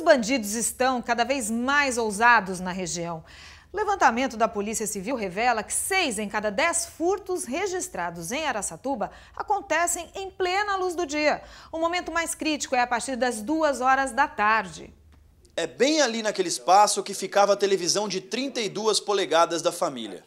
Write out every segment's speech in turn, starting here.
os bandidos estão cada vez mais ousados na região. O levantamento da Polícia Civil revela que seis em cada dez furtos registrados em Araçatuba acontecem em plena luz do dia. O momento mais crítico é a partir das duas horas da tarde. É bem ali naquele espaço que ficava a televisão de 32 polegadas da família.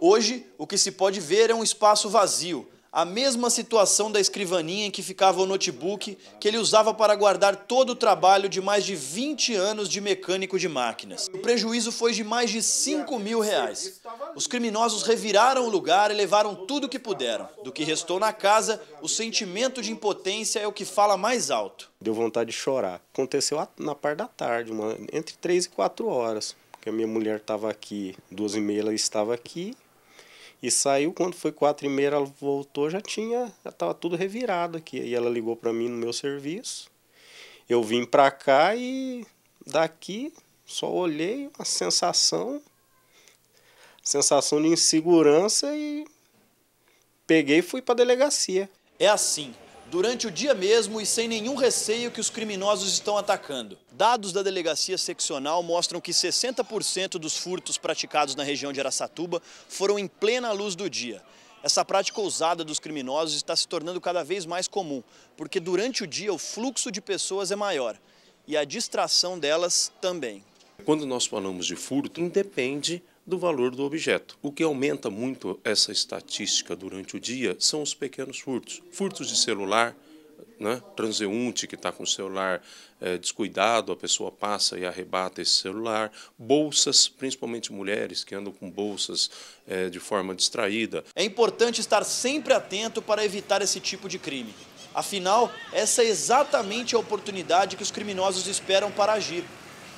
Hoje, o que se pode ver é um espaço vazio, a mesma situação da escrivaninha em que ficava o notebook que ele usava para guardar todo o trabalho de mais de 20 anos de mecânico de máquinas. O prejuízo foi de mais de 5 mil reais. Os criminosos reviraram o lugar e levaram tudo o que puderam. Do que restou na casa, o sentimento de impotência é o que fala mais alto. Deu vontade de chorar. Aconteceu na parte da tarde, uma, entre 3 e 4 horas. Porque a minha mulher estava aqui, duas e meia ela estava aqui, e saiu quando foi quatro e meia, ela voltou, já tinha, já tava tudo revirado aqui. Aí ela ligou para mim no meu serviço. Eu vim para cá e daqui só olhei uma sensação, sensação de insegurança e peguei e fui para delegacia. É assim, durante o dia mesmo e sem nenhum receio que os criminosos estão atacando. Dados da delegacia seccional mostram que 60% dos furtos praticados na região de Araçatuba foram em plena luz do dia. Essa prática ousada dos criminosos está se tornando cada vez mais comum, porque durante o dia o fluxo de pessoas é maior e a distração delas também. Quando nós falamos de furto, independe do valor do objeto. O que aumenta muito essa estatística durante o dia são os pequenos furtos. Furtos de celular, né? transeunte que está com o celular é, descuidado, a pessoa passa e arrebata esse celular, bolsas, principalmente mulheres que andam com bolsas é, de forma distraída. É importante estar sempre atento para evitar esse tipo de crime. Afinal, essa é exatamente a oportunidade que os criminosos esperam para agir.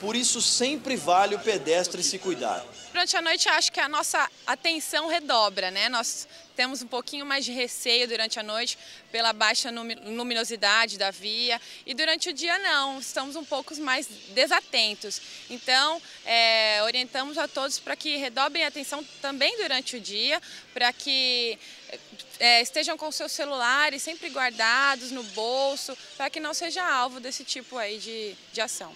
Por isso, sempre vale o pedestre se cuidar. Durante a noite, acho que a nossa atenção redobra, né? Nós temos um pouquinho mais de receio durante a noite pela baixa luminosidade da via e durante o dia não, estamos um pouco mais desatentos. Então, é, orientamos a todos para que redobrem a atenção também durante o dia, para que é, estejam com seus celulares sempre guardados no bolso, para que não seja alvo desse tipo aí de, de ação.